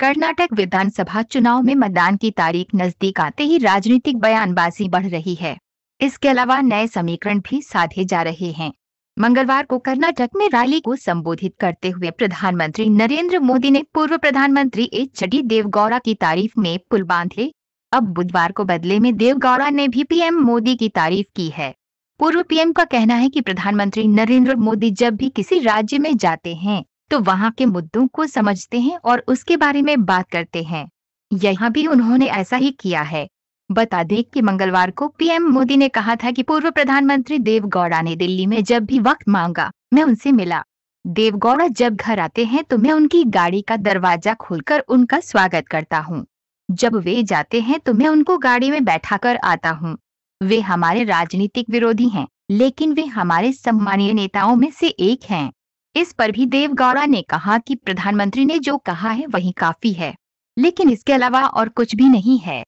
कर्नाटक विधानसभा चुनाव में मतदान की तारीख नजदीक आते ही राजनीतिक बयानबाजी बढ़ रही है इसके अलावा नए समीकरण भी साधे जा रहे हैं मंगलवार को कर्नाटक में रैली को संबोधित करते हुए प्रधानमंत्री नरेंद्र मोदी ने पूर्व प्रधानमंत्री एच डी देवगौड़ा की तारीफ में पुल बांधे अब बुधवार को बदले में देवगौड़ा ने भी पीएम मोदी की तारीफ की है पूर्व पीएम का कहना है कि प्रधानमंत्री नरेंद्र मोदी जब भी किसी राज्य में जाते हैं तो वहाँ के मुद्दों को समझते हैं और उसके बारे में बात करते हैं यहाँ भी उन्होंने ऐसा ही किया है बता दें कि मंगलवार को पीएम मोदी ने कहा था कि पूर्व प्रधानमंत्री देवगौड़ा ने दिल्ली में जब भी वक्त मांगा मैं उनसे मिला देवगौड़ा जब घर आते हैं तो मैं उनकी गाड़ी का दरवाजा खोलकर उनका स्वागत करता हूँ जब वे जाते हैं तो मैं उनको गाड़ी में बैठा कर आता हूँ वे हमारे राजनीतिक विरोधी हैं लेकिन वे हमारे सम्मानीय नेताओं में से एक हैं इस पर भी देवगौड़ा ने कहा कि प्रधानमंत्री ने जो कहा है वही काफी है लेकिन इसके अलावा और कुछ भी नहीं है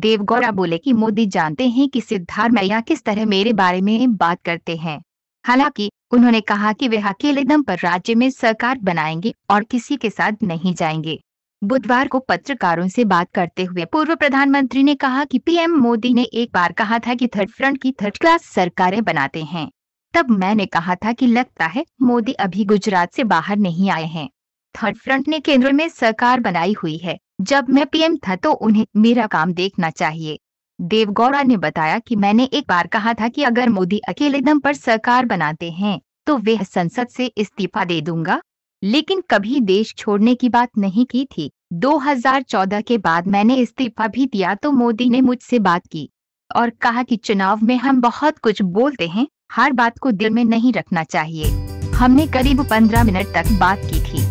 देवगौड़ा बोले कि मोदी जानते हैं कि सिद्धार्थ किस तरह मेरे बारे में बात करते हैं हालांकि उन्होंने कहा कि वे अकेले दम पर राज्य में सरकार बनाएंगे और किसी के साथ नहीं जाएंगे बुधवार को पत्रकारों से बात करते हुए पूर्व प्रधानमंत्री ने कहा कि पीएम मोदी ने एक बार कहा था कि थर्ड फ्रंट की थर्ड क्लास सरकारें बनाते हैं तब मैंने कहा था कि लगता है मोदी अभी गुजरात से बाहर नहीं आए हैं थर्ड फ्रंट ने केंद्र में सरकार बनाई हुई है जब मैं पीएम था तो उन्हें मेरा काम देखना चाहिए देवगौड़ा ने बताया कि मैंने एक बार कहा था कि अगर मोदी अकेले दम पर सरकार बनाते हैं तो वे संसद से इस्तीफा दे दूंगा लेकिन कभी देश छोड़ने की बात नहीं की थी 2014 के बाद मैंने इस्तीफा भी दिया तो मोदी ने मुझसे बात की और कहा कि चुनाव में हम बहुत कुछ बोलते हैं हर बात को दिल में नहीं रखना चाहिए हमने करीब पंद्रह मिनट तक बात की थी